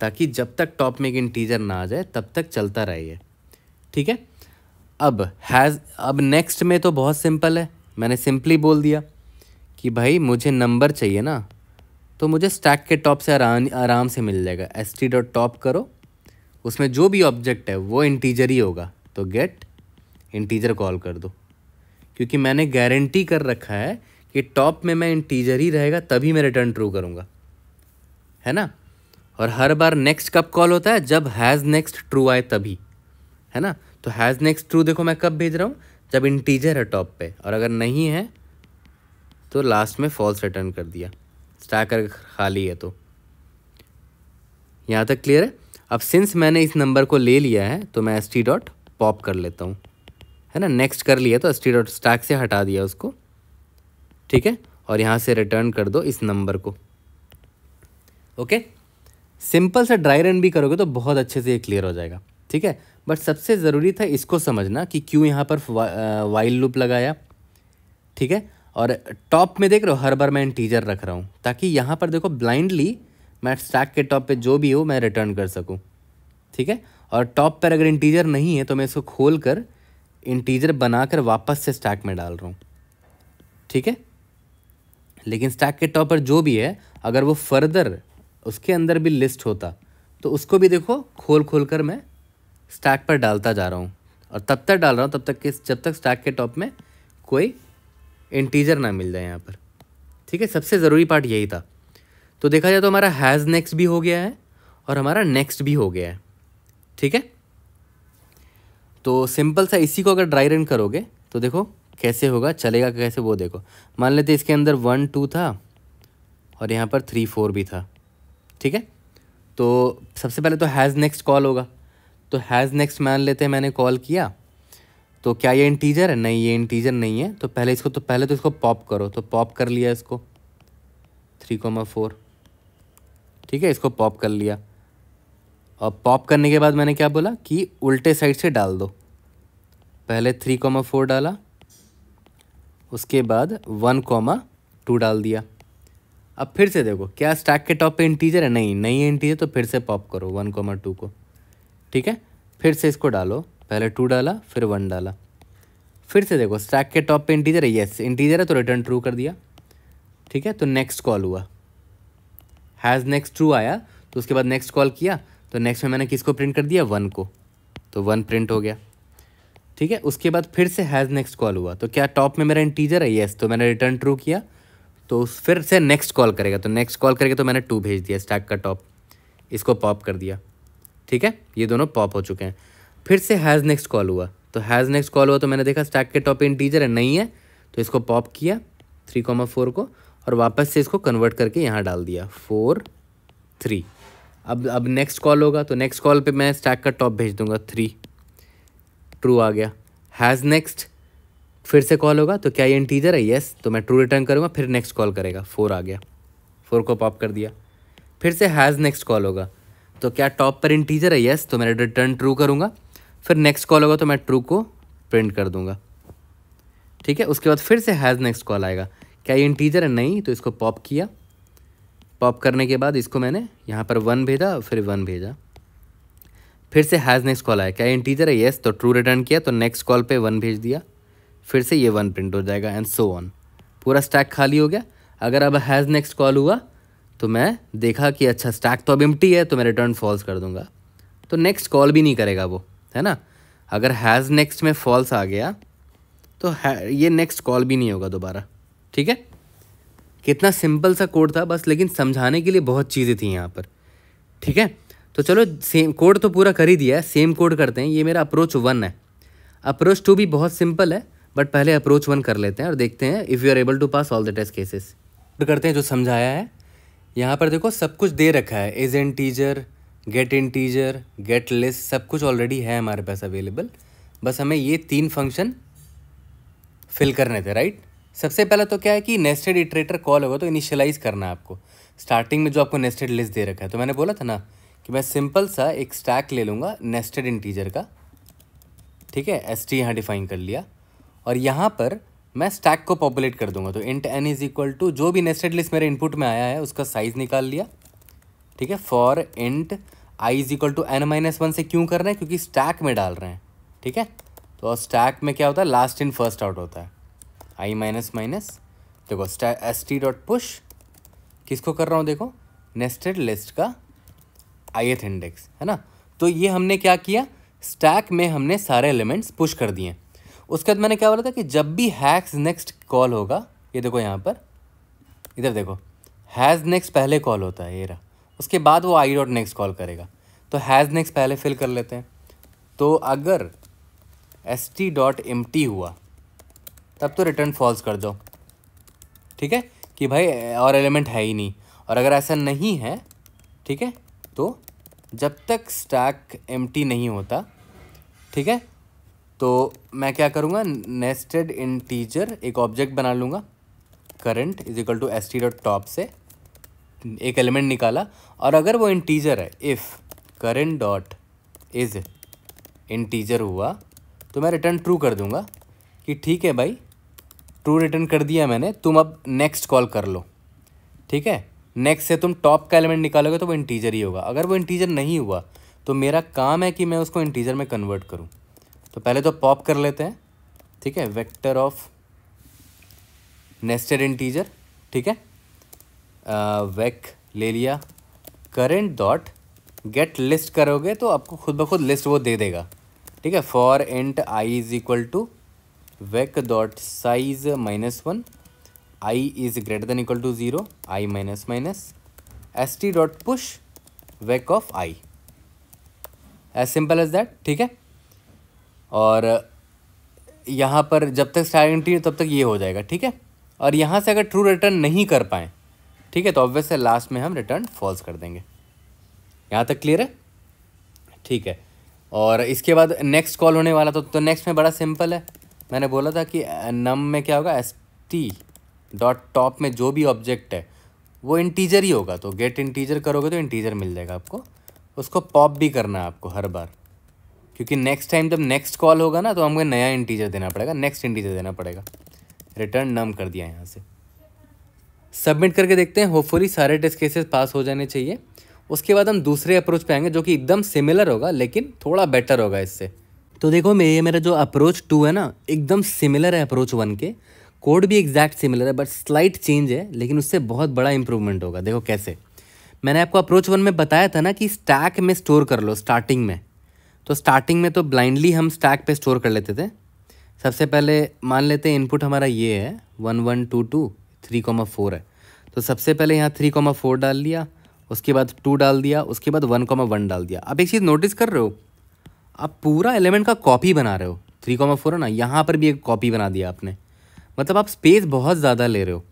ताकि जब तक टॉप में एक इंटीजर ना आ जाए तब तक चलता रहे ये ठीक है अब हैज़ अब नेक्स्ट में तो बहुत सिंपल है मैंने सिंपली बोल दिया कि भाई मुझे नंबर चाहिए ना तो मुझे स्टैक के टॉप से आराम आराम से मिल जाएगा एस टी डॉट टॉप करो उसमें जो भी ऑब्जेक्ट है वो इंटीजर ही होगा तो गेट इंटीजर कॉल कर दो क्योंकि मैंने गारंटी कर रखा है कि टॉप में मैं इंटीजर ही रहेगा तभी मैं रिटर्न ट्रू करूँगा है ना और हर बार नेक्स्ट कब कॉल होता है जब हैज़ नेक्स्ट ट्रू आए तभी है ना तो हैज़ नेक्स्ट ट्रू देखो मैं कब भेज रहा हूँ जब इंटीजर है टॉप पे और अगर नहीं है तो लास्ट में फॉल्स रिटर्न कर दिया स्टैक कर खाली है तो यहाँ तक क्लियर है अब सिंस मैंने इस नंबर को ले लिया है तो मैं एस टी डॉट पॉप कर लेता हूँ है ना नेक्स्ट कर लिया तो एस टी डॉट स्टैक से हटा दिया उसको ठीक है और यहाँ से रिटर्न कर दो इस नंबर को ओके सिंपल सा ड्राई रन भी करोगे तो बहुत अच्छे से ये क्लियर हो जाएगा ठीक है बट सबसे ज़रूरी था इसको समझना कि क्यों यहाँ पर वाइल्ड लूप लगाया ठीक है और टॉप में देख रहे हो हर बार मैं इंटीजर रख रहा हूँ ताकि यहाँ पर देखो ब्लाइंडली मैं स्टैक के टॉप पे जो भी हो मैं रिटर्न कर सकूँ ठीक है और टॉप पर अगर इंटीजर नहीं है तो मैं इसको खोल कर इंटीजर बनाकर वापस से स्टैक में डाल रहा हूँ ठीक है लेकिन स्टैक के टॉप पर जो भी है अगर वो फर्दर उसके अंदर भी लिस्ट होता तो उसको भी देखो खोल खोल कर मैं स्टैक पर डालता जा रहा हूँ और तब तक डाल रहा हूँ तब तक कि जब तक स्टैक के टॉप में कोई इंटीजर ना मिल जाए यहाँ पर ठीक है सबसे ज़रूरी पार्ट यही था तो देखा जाए तो हमारा हैज़ नेक्स्ट भी हो गया है और हमारा नेक्स्ट भी हो गया है ठीक है तो सिंपल सा इसी को अगर ड्राई रन करोगे तो देखो कैसे होगा चलेगा कैसे वो देखो मान लेते इसके अंदर वन टू था और यहाँ पर थ्री फोर भी था ठीक है तो सबसे पहले तो हैज़ नेक्स्ट कॉल होगा तो हैज़ नेक्स्ट मान लेते हैं मैंने कॉल किया तो क्या ये इंटीजर है नहीं ये इंटीजर नहीं है तो पहले इसको तो पहले तो इसको पॉप करो तो पॉप कर लिया इसको थ्री कोमा फोर ठीक है इसको पॉप कर लिया और पॉप करने के बाद मैंने क्या बोला कि उल्टे साइड से डाल दो पहले थ्री कोमा फोर डाला उसके बाद वन कोमा टू डाल दिया अब फिर से देखो क्या स्टैक के टॉप पे इंटीजर है नहीं नहीं है इंटीजर तो फिर से पॉप करो वन कोमा टू को ठीक है फिर से इसको डालो पहले टू डाला फिर वन डाला फिर से देखो स्टैक के टॉप पे इंटीजर है यस इंटीजर है तो रिटर्न ट्रू कर दिया ठीक है तो नेक्स्ट कॉल हुआ हैज़ नेक्स्ट ट्रू आया तो उसके बाद नेक्स्ट कॉल किया तो नेक्स्ट में मैंने किसको प्रिंट कर दिया वन को तो वन प्रिंट हो गया ठीक है उसके बाद फिर से हैज़ नेक्स्ट कॉल हुआ तो क्या टॉप में मेरा इंटीजर है येस तो मैंने रिटर्न ट्रू किया तो फिर से नेक्स्ट कॉल करेगा तो नेक्स्ट कॉल करेगा तो मैंने टू भेज दिया स्टैक का टॉप इसको पॉप कर दिया ठीक है ये दोनों पॉप हो चुके हैं फिर से हैज़ नेक्स्ट कॉल हुआ तो हैज़ नेक्स्ट कॉल हुआ तो मैंने देखा स्टैक के टॉप इंटीजर है नहीं है तो इसको पॉप किया थ्री कॉमा फोर को और वापस से इसको कन्वर्ट करके यहाँ डाल दिया फोर थ्री अब अब नेक्स्ट कॉल होगा तो नेक्स्ट कॉल पे मैं स्टैक का टॉप भेज दूंगा थ्री ट्रू आ गया हैज़ नेक्स्ट फिर से कॉल होगा तो क्या ये इंटीजर है येस तो मैं ट्रू रिटर्न करूँगा फिर नेक्स्ट कॉल करेगा फोर आ गया फोर को पॉप कर दिया फिर से हैज़ नेक्स्ट कॉल होगा तो क्या टॉप पर इंटीजर है येस तो मैं रिटर्न ट्रू करूँगा फिर नेक्स्ट कॉल होगा तो मैं ट्रू को प्रिंट कर दूंगा ठीक है उसके बाद फिर से हैज़ नेक्स्ट कॉल आएगा क्या ये इंटीजर है नहीं तो इसको पॉप किया पॉप करने के बाद इसको मैंने यहाँ पर वन भेजा फिर वन भेजा फिर से हैज़ नेक्स्ट कॉल आया क्या ये इंटीजर है येस तो ट्रू रिटर्न किया तो नेक्स्ट कॉल पर वन भेज दिया फिर से ये वन प्रिंट हो जाएगा एंड सो ऑन पूरा स्टैक खाली हो गया अगर अब हैज़ नेक्स्ट कॉल हुआ तो मैं देखा कि अच्छा स्टैक तो अब इम्टी है तो मैं रिटर्न फॉल्स कर दूंगा तो नेक्स्ट कॉल भी नहीं करेगा वो है ना अगर हैज़ नेक्स्ट में फॉल्स आ गया तो ये नेक्स्ट कॉल भी नहीं होगा दोबारा ठीक है कितना सिंपल सा कोड था बस लेकिन समझाने के लिए बहुत चीज़ें थी यहाँ पर ठीक है तो चलो सेम कोड तो पूरा कर ही दिया है सेम कोड करते हैं ये मेरा अप्रोच वन है अप्रोच टू भी बहुत सिंपल है बट पहले अप्रोच वन कर लेते हैं और देखते हैं if you are able to pass all the test cases करते हैं जो समझाया है यहाँ पर देखो सब कुछ दे रखा है एजेंट टीचर गेट इंटीजर गेट लिस्ट सब कुछ ऑलरेडी है हमारे पास अवेलेबल बस हमें ये तीन फंक्शन फिल करने थे राइट सबसे पहला तो क्या है कि नेस्टेड इटरेटर कॉल होगा तो इनिशियलाइज करना है आपको स्टार्टिंग में जो आपको नेस्टेड लिस्ट दे रखा है तो मैंने बोला था ना कि मैं सिंपल सा एक स्टैक ले लूँगा नेस्टेड इंटीजर का ठीक है एस टी यहाँ डिफाइन कर लिया और यहाँ पर मैं स्टैक को पॉपुलेट कर दूंगा तो int N is equal to जो भी नेस्टेड लिस्ट मेरे इनपुट में आया है उसका साइज़ निकाल लिया ठीक है for int I is equal to N minus one से क्यों कर रहे हैं क्योंकि स्टैक में डाल रहे हैं ठीक है तो स्टैक में क्या होता है लास्ट इन फर्स्ट आउट होता है आई माइनस माइनस देखो एस टी डॉट पुश किसको कर रहा हूँ देखो नेस्टेड लिस्ट का आई एथ इंडेक्स है ना तो ये हमने क्या किया स्टैक में हमने सारे एलिमेंट्स पुश कर दिए उसके बाद मैंने क्या बोला था कि जब भी हैक्स नेक्स्ट कॉल होगा ये देखो यहाँ पर इधर देखो हैज़ नेक्स्ट पहले कॉल होता है ये रहा उसके बाद वो आई डॉट नेक्स्ट कॉल करेगा तो हैज़ नेक्स्ट पहले फिल कर लेते हैं तो अगर S T dot empty हुआ तब तो रिटर्न फॉल्स कर दो ठीक है कि भाई और एलिमेंट है ही नहीं और अगर ऐसा नहीं है ठीक है तो जब तक स्टैक एम टी नहीं होता ठीक है तो मैं क्या करूँगा नेस्टेड इंटीजर एक ऑब्जेक्ट बना लूँगा current is equal to S T dot top से एक एलिमेंट निकाला और अगर वो इंटीजर है if current dot is integer हुआ तो मैं रिटर्न ट्रू कर दूंगा कि ठीक है भाई ट्रू रिटर्न कर दिया मैंने तुम अब नेक्स्ट कॉल कर लो ठीक है नेक्स्ट से तुम टॉप का एलिमेंट निकालोगे तो वो इंटीजर ही होगा अगर वो इंटीजर नहीं हुआ तो मेरा काम है कि मैं उसको इंटीजर में कन्वर्ट करूँ तो पहले तो पॉप कर लेते हैं ठीक है वेक्टर ऑफ नेस्टेड इंटीजर ठीक है वेक ले लिया करेंट डॉट गेट लिस्ट करोगे तो आपको खुद ब खुद लिस्ट वो दे देगा ठीक है for int I is equal to vec dot size minus one I is greater than equal to zero I minus minus S T dot push vec of I as simple as that ठीक है और यहाँ पर जब तक star entry तब तक ये हो जाएगा ठीक है और यहाँ से अगर ट्रू रिटर्न नहीं कर पाएँ ठीक है तो ऑब्वियस है लास्ट में हम रिटर्न फॉल्स कर देंगे यहाँ तक क्लियर है ठीक है और इसके बाद नेक्स्ट कॉल होने वाला तो, तो नेक्स्ट में बड़ा सिंपल है मैंने बोला था कि नम में क्या होगा एस टी डॉट टॉप में जो भी ऑब्जेक्ट है वो इंटीजर ही होगा तो गेट इंटीजर करोगे तो इंटीजर मिल जाएगा आपको उसको पॉप भी करना है आपको हर बार क्योंकि नेक्स्ट टाइम जब नेक्स्ट कॉल होगा ना तो हमको नया इंटीजर देना पड़ेगा नेक्स्ट इंटीजर देना पड़ेगा रिटर्न नम कर दिया यहाँ से सबमिट करके देखते हैं होपफुली सारे टेस्ट केसेस पास हो जाने चाहिए उसके बाद हम दूसरे अप्रोच पे आएंगे जो कि एकदम सिमिलर होगा लेकिन थोड़ा बेटर होगा इससे तो देखो मैं ये मेरा जो अप्रोच टू है ना एकदम सिमिलर है अप्रोच वन के कोड भी एग्जैक्ट सिमिलर है बट स्लाइट चेंज है लेकिन उससे बहुत बड़ा इंप्रूवमेंट होगा देखो कैसे मैंने आपको अप्रोच वन में बताया था ना कि स्टैक में स्टोर कर लो स्टार्टिंग में तो स्टार्टिंग में तो ब्लाइंडली हम स्टैक पे स्टोर कर लेते थे सबसे पहले मान लेते हैं इनपुट हमारा ये है one one two two three comma four है तो सबसे पहले यहाँ थ्री कॉमा फोर डाल लिया उसके बाद टू डाल दिया उसके बाद वन कॉमा वन डाल दिया आप एक चीज़ नोटिस कर रहे हो आप पूरा एलिमेंट का कॉपी बना रहे हो थ्री कॉमा फोर है ना यहाँ पर भी एक कॉपी बना दिया आपने मतलब आप स्पेस बहुत ज़्यादा ले रहे हो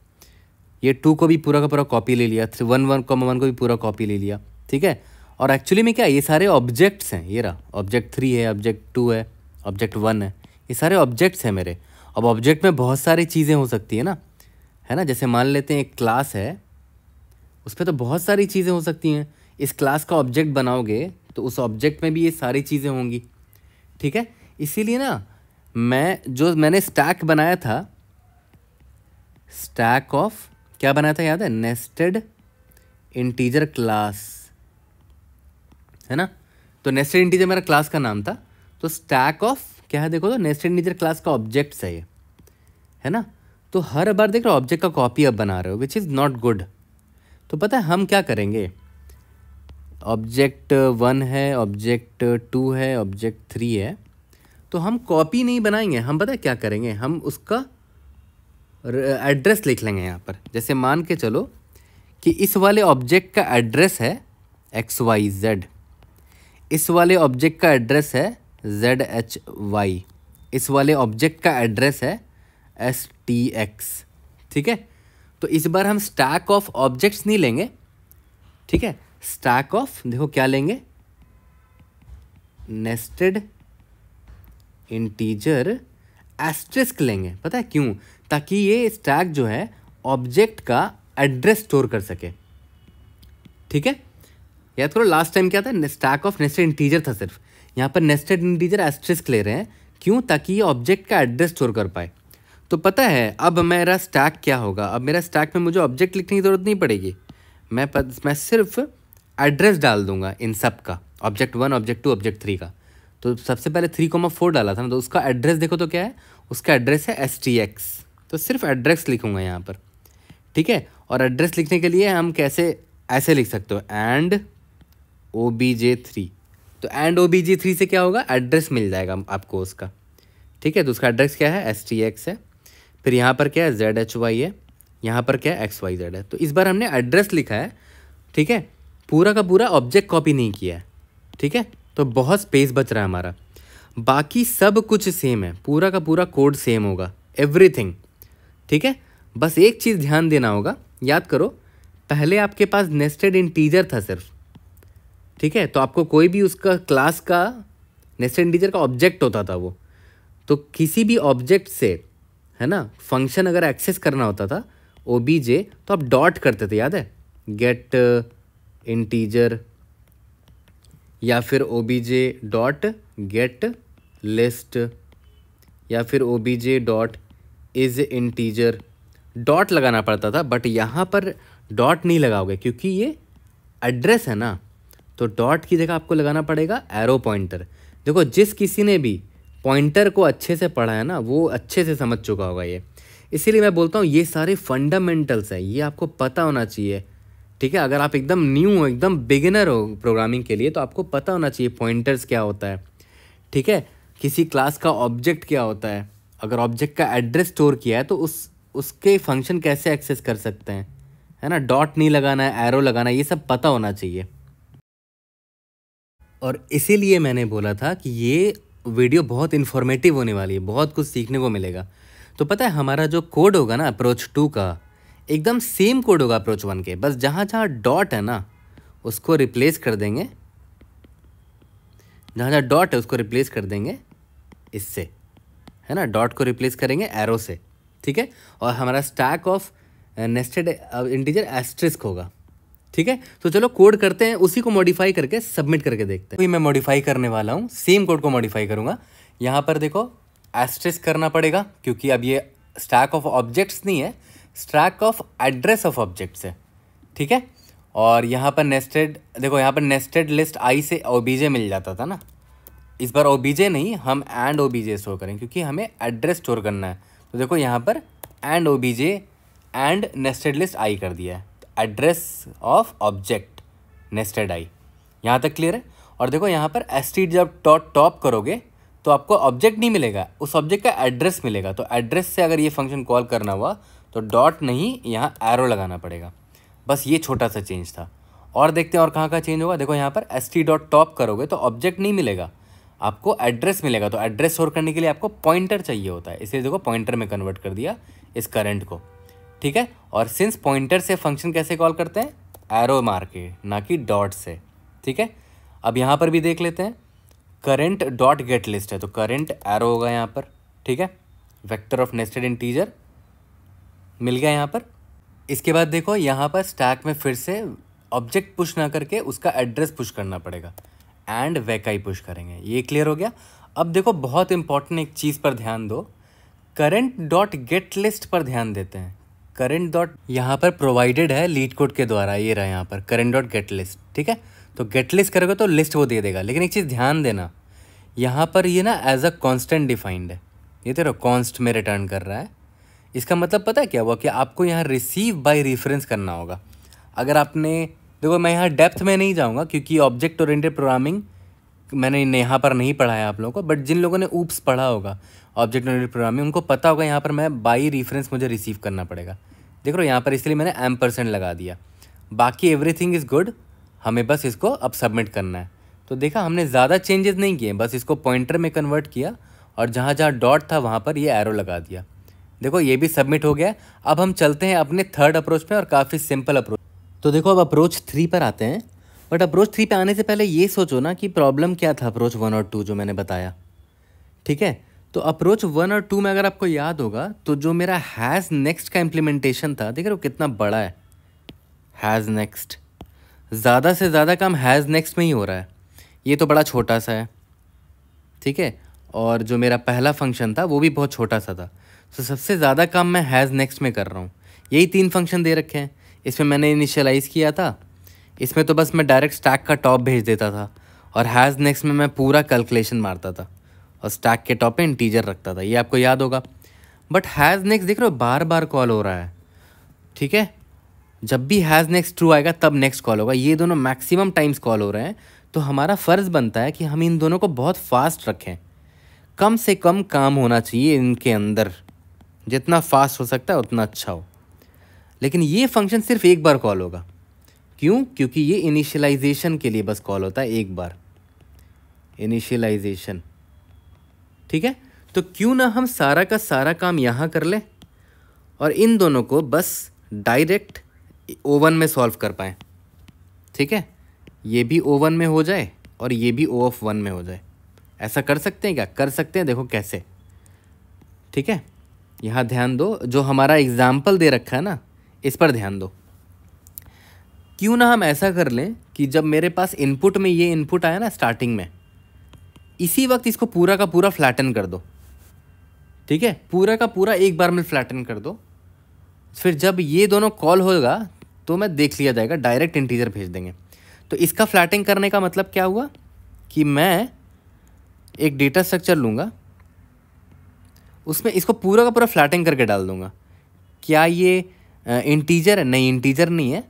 ये टू को भी पूरा का पूरा कॉपी ले लिया three one one comma one को भी पूरा कॉपी ले लिया ठीक है और एक्चुअली में क्या ये सारे ऑब्जेक्ट्स हैं ये रहा ऑब्जेक्ट थ्री है ऑब्जेक्ट टू है ऑब्जेक्ट वन है ये सारे ऑब्जेक्ट्स हैं मेरे अब ऑब्जेक्ट में बहुत सारी चीज़ें हो सकती है ना है ना जैसे मान लेते हैं एक क्लास है उस पर तो बहुत सारी चीज़ें हो सकती हैं इस क्लास का ऑब्जेक्ट बनाओगे तो उस ऑब्जेक्ट में भी ये सारी चीज़ें होंगी ठीक है इसीलिए ना मैं जो मैंने स्टैक बनाया था स्टैक ऑफ क्या बनाया था याद है नेस्टेड इंटीजर क्लास है ना तो नेस्टेड इंटीजर मेरा क्लास का नाम था तो स्टैक ऑफ क्या है देखो तो नेस्टेड इंटीजर क्लास का ऑब्जेक्ट है ये है ना तो हर बार देख रहे हो ऑब्जेक्ट का कॉपी अब बना रहे हो विच इज़ नॉट गुड तो पता है हम क्या करेंगे ऑब्जेक्ट वन है ऑब्जेक्ट टू है ऑब्जेक्ट थ्री है तो हम कॉपी नहीं बनाएंगे हम पता है क्या करेंगे हम उसका एड्रेस लिख लेंगे यहाँ पर जैसे मान के चलो कि इस वाले ऑब्जेक्ट का एड्रेस है एक्स वाई जेड इस वाले ऑब्जेक्ट का एड्रेस है जेड एच वाई इस वाले ऑब्जेक्ट का एड्रेस है एस टी एक्स ठीक है तो इस बार हम स्टैक ऑफ ऑब्जेक्ट्स नहीं लेंगे ठीक है स्टैक ऑफ देखो क्या लेंगे नेस्टेड इंटीजर एस्ट्रिस्क लेंगे पता है क्यों ताकि ये स्टैक जो है ऑब्जेक्ट का एड्रेस स्टोर कर सके ठीक है याद करो लास्ट टाइम क्या था स्टैक ऑफ नेस्टेड इंटीजर था सिर्फ यहाँ पर नेस्टेड इंटीजर एस्ट्रिस्क ले रहे हैं क्यों ताकि ये ऑब्जेक्ट का एड्रेस स्टोर कर पाए तो पता है अब मेरा स्टैक क्या होगा अब मेरा स्टैक में मुझे ऑब्जेक्ट लिखने की ज़रूरत नहीं पड़ेगी मैं पद, मैं सिर्फ एड्रेस डाल दूंगा इन सब का object one object two object three का तो सबसे पहले थ्री कोमा फोर डाला था ना तो उसका एड्रेस देखो तो क्या है उसका एड्रेस है एस टी एक्स तो सिर्फ एड्रेस लिखूँगा यहाँ पर ठीक है और एड्रेस लिखने के लिए हम कैसे ऐसे लिख सकते हो and O B J three तो and O B J three से क्या होगा एड्रेस मिल जाएगा आपको उसका ठीक है तो उसका एड्रेस क्या है एस टी एक्स है फिर यहाँ पर क्या है जेड एच वाई है यहाँ पर क्या है एक्स वाई जेड है तो इस बार हमने एड्रेस लिखा है ठीक है पूरा का पूरा ऑब्जेक्ट कॉपी नहीं किया है ठीक है तो बहुत स्पेस बच रहा है हमारा बाकी सब कुछ सेम है पूरा का पूरा कोड सेम होगा एवरीथिंग ठीक है बस एक चीज़ ध्यान देना होगा याद करो पहले आपके पास नेस्टेड इंटीजर था सिर्फ ठीक है तो आपको कोई भी उसका क्लास का नेस्टेड इंटीजर का ऑब्जेक्ट होता था वो तो किसी भी ऑब्जेक्ट से है ना फंक्शन अगर एक्सेस करना होता था ओ बी जे तो आप डॉट करते थे याद है गेट इंटीजर uh, या फिर O B J dot get list या फिर O B J dot is integer dot लगाना पड़ता था बट यहाँ पर डॉट नहीं लगाओगे क्योंकि ये एड्रेस है ना तो डॉट की जगह आपको लगाना पड़ेगा एरो पॉइंटर देखो जिस किसी ने भी पॉइंटर को अच्छे से पढ़ा है ना वो अच्छे से समझ चुका होगा ये इसीलिए मैं बोलता हूँ ये सारे फंडामेंटल्स हैं ये आपको पता होना चाहिए ठीक है अगर आप एकदम न्यू हो एकदम बिगिनर हो प्रोग्रामिंग के लिए तो आपको पता होना चाहिए पॉइंटर्स क्या होता है ठीक है किसी क्लास का ऑब्जेक्ट क्या होता है अगर ऑब्जेक्ट का एड्रेस स्टोर किया है तो उस उसके फंक्शन कैसे एक्सेस कर सकते हैं है ना डॉट नहीं लगाना है एरो लगाना है ये सब पता होना चाहिए और इसीलिए मैंने बोला था कि ये वीडियो बहुत इन्फॉर्मेटिव होने वाली है बहुत कुछ सीखने को मिलेगा तो पता है हमारा जो कोड होगा ना अप्रोच टू का एकदम सेम कोड होगा अप्रोच वन के बस जहाँ जहाँ डॉट है ना उसको रिप्लेस कर देंगे जहाँ जहाँ डॉट है उसको रिप्लेस कर देंगे इससे है ना डॉट को रिप्लेस करेंगे एरो से ठीक है और हमारा stack of nested integer asterisk होगा ठीक है तो चलो कोड करते हैं उसी को मॉडिफाई करके सबमिट करके देखते हैं तो मैं मॉडिफाई करने वाला हूँ सेम कोड को मॉडिफाई करूँगा यहाँ पर देखो एस्ट्रेस करना पड़ेगा क्योंकि अब ये स्टैक ऑफ ऑब्जेक्ट्स नहीं है stack of address of objects है ठीक है और यहाँ पर नेस्टेड देखो यहाँ पर नेस्टेड लिस्ट आई से ओबीजे मिल जाता था ना इस बार बीजे नहीं हम एंड ओबीजे स्टोर करें क्योंकि हमें एड्रेस स्टोर करना है तो देखो यहाँ पर and O B J and nested list I कर दिया है address of object nested I यहाँ तक क्लियर है और देखो यहाँ पर एस टी जब डॉट टॉप करोगे तो आपको ऑब्जेक्ट नहीं मिलेगा उस ऑब्जेक्ट का एड्रेस मिलेगा तो एड्रेस से अगर ये फंक्शन कॉल करना हुआ तो डॉट नहीं यहाँ एरो लगाना पड़ेगा बस ये छोटा सा चेंज था और देखते हैं और कहाँ कहाँ चेंज होगा देखो यहाँ पर एस टी डॉट टॉप करोगे तो ऑब्जेक्ट नहीं मिलेगा आपको एड्रेस मिलेगा तो एड्रेस स्टोर करने के लिए आपको पॉइंटर चाहिए होता है इसलिए देखो पॉइंटर में कन्वर्ट कर दिया इस करंट को ठीक है और सिंस पॉइंटर से फंक्शन कैसे कॉल करते हैं एरो मार के ना कि डॉट से ठीक है अब यहाँ पर भी देख लेते हैं करेंट डॉट गेट लिस्ट है तो करंट एरो होगा यहाँ पर ठीक है वेक्टर ऑफ नेस्टेड इंटीजर मिल गया यहाँ पर इसके बाद देखो यहाँ पर स्टैक में फिर से ऑब्जेक्ट पुश ना करके उसका एड्रेस पुश करना पड़ेगा एंड वैकाई पुश करेंगे ये क्लियर हो गया अब देखो बहुत इंपॉर्टेंट एक चीज़ पर ध्यान दो करेंट डॉट गेट लिस्ट पर ध्यान देते हैं करेंट डॉट यहाँ पर प्रोवाइडेड है लीड कोड के द्वारा ये रहा यहाँ पर करेंट डॉट गेट लिस्ट ठीक है तो गेट लिस्ट करोगे तो लिस्ट वो दे देगा लेकिन एक चीज़ ध्यान देना यहाँ पर ये ना एज अ कॉन्स्टेंट डिफाइंड है ये तेरा कॉन्स्ट में रिटर्न कर रहा है इसका मतलब पता है क्या हुआ कि आपको यहाँ रिसीव बाई रेफरेंस करना होगा अगर आपने देखो मैं यहाँ डेप्थ में नहीं जाऊँगा क्योंकि ऑब्जेक्ट ओरिएंटेड प्रोग्रामिंग मैंने यहाँ पर नहीं पढ़ा है आप लोगों को बट जिन लोगों ने ऊप्स पढ़ा होगा ऑब्जेक्ट ओरिएंटेड प्रोग्रामिंग उनको पता होगा यहाँ पर मैं बाई रेफरेंस मुझे रिसीव करना पड़ेगा देख रहे हो यहाँ पर इसलिए मैंने एम परसेंट लगा दिया बाकी एवरीथिंग इज़ गुड हमें बस इसको अब सबमिट करना है तो देखा हमने ज़्यादा चेंजेस नहीं किए बस इसको पॉइंटर में कन्वर्ट किया और जहाँ जहाँ डॉट था वहाँ पर ये एरो लगा दिया देखो ये भी सबमिट हो गया अब हम चलते हैं अपने थर्ड अप्रोच पे और काफ़ी सिंपल अप्रोच तो देखो अब अप्रोच थ्री पर आते हैं बट अप्रोच थ्री पर आने से पहले ये सोचो ना कि प्रॉब्लम क्या था अप्रोच वन और टू जो मैंने बताया ठीक है तो अप्रोच वन और टू में अगर आपको याद होगा तो जो मेरा हैज़ नेक्स्ट का इम्प्लीमेंटेशन था देख रहे हो कितना बड़ा है हैज़ नेक्स्ट ज़्यादा से ज़्यादा काम हैज़ नेक्स्ट में ही हो रहा है ये तो बड़ा छोटा सा है ठीक है और जो मेरा पहला फंक्शन था वो भी बहुत छोटा सा था तो सबसे ज़्यादा काम मैं हैज़ नेक्स्ट में कर रहा हूँ यही तीन फंक्शन दे रखे हैं इसमें मैंने इनिशियलाइज़ किया था इसमें तो बस मैं डायरेक्ट स्टैक का टॉप भेज देता था और हैज़ नेक्स्ट में मैं पूरा कैलकुलेशन मारता था और स्टैक के टॉप पे इंटीजर रखता था ये आपको याद होगा बट हैज़ नेक्स्ट देख रहे हो बार बार कॉल हो रहा है ठीक है जब भी हैज़ नेक्स्ट ट्रू आएगा तब नेक्स्ट कॉल होगा ये दोनों मैक्सिमम टाइम्स कॉल हो रहे हैं तो हमारा फ़र्ज़ बनता है कि हम इन दोनों को बहुत फास्ट रखें कम से कम काम होना चाहिए इनके अंदर जितना फास्ट हो सकता है उतना अच्छा हो लेकिन ये फंक्शन सिर्फ एक बार कॉल होगा क्यों क्योंकि ये इनिशियलाइजेशन के लिए बस कॉल होता है एक बार इनिशियलाइजेशन ठीक है तो क्यों ना हम सारा का सारा काम यहाँ कर लें और इन दोनों को बस डायरेक्ट ओवन में सॉल्व कर पाएँ ठीक है ये भी ओ वन में हो जाए और ये भी ओ ऑफ वन में हो जाए ऐसा कर सकते हैं क्या कर सकते हैं देखो कैसे ठीक है यहाँ ध्यान दो जो हमारा एग्ज़ाम्पल दे रखा है ना इस पर ध्यान दो क्यों ना हम ऐसा कर लें कि जब मेरे पास इनपुट में ये इनपुट आया ना स्टार्टिंग में इसी वक्त इसको पूरा का पूरा फ्लैटन कर दो ठीक है पूरा का पूरा एक बार में फ्लैटन कर दो फिर जब ये दोनों कॉल होगा तो मैं देख लिया जाएगा डायरेक्ट इंटीजर भेज देंगे तो इसका फ्लैटिंग करने का मतलब क्या हुआ कि मैं एक डेटा स्ट्रक्चर लूँगा उसमें इसको पूरा का पूरा फ्लैटिंग करके डाल दूँगा क्या ये इंटीजर है नहीं इंटीजर नहीं है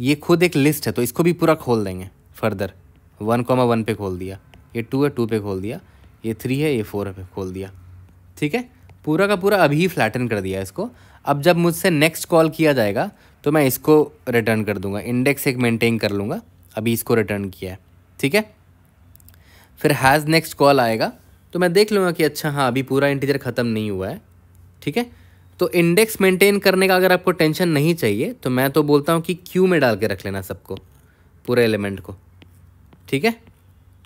ये खुद एक लिस्ट है तो इसको भी पूरा खोल देंगे फर्दर वन कॉमा वन पे खोल दिया ये टू है टू पे खोल दिया ये थ्री है ये फोर पे खोल दिया ठीक है पूरा का पूरा अभी ही फ्लैटन कर दिया इसको अब जब मुझसे नेक्स्ट कॉल किया जाएगा तो मैं इसको रिटर्न कर दूंगा इंडेक्स एक मेंटेन कर लूँगा अभी इसको रिटर्न किया है ठीक है फिर हैज़ नेक्स्ट कॉल आएगा तो मैं देख लूँगा कि अच्छा हाँ अभी पूरा इंटीजर ख़त्म नहीं हुआ है ठीक है तो इंडेक्स मेंटेन करने का अगर आपको टेंशन नहीं चाहिए तो मैं तो बोलता हूँ कि क्यू में डाल के रख लेना सबको पूरे एलिमेंट को ठीक है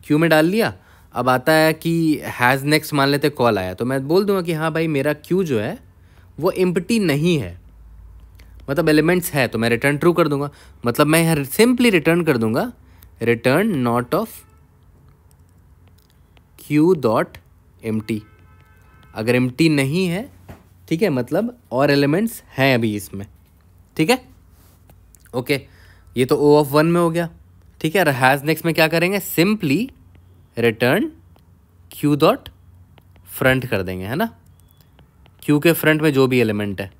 क्यू में डाल लिया अब आता है कि हैज़ नेक्स्ट मान लेते कॉल आया तो मैं बोल दूंगा कि हाँ भाई मेरा क्यू जो है वो एम्पटी नहीं है मतलब एलिमेंट्स है तो मैं रिटर्न ट्रू कर दूंगा मतलब मैं यहाँ सिंपली रिटर्न कर दूंगा return not of Q dot M अगर एम नहीं है ठीक है मतलब और एलिमेंट्स हैं अभी इसमें ठीक है ओके ये तो ओ ऑफ वन में हो गया ठीक है और हैज़ नेक्स्ट में क्या करेंगे simply return Q dot front कर देंगे है ना क्यू के फ्रंट में जो भी एलिमेंट है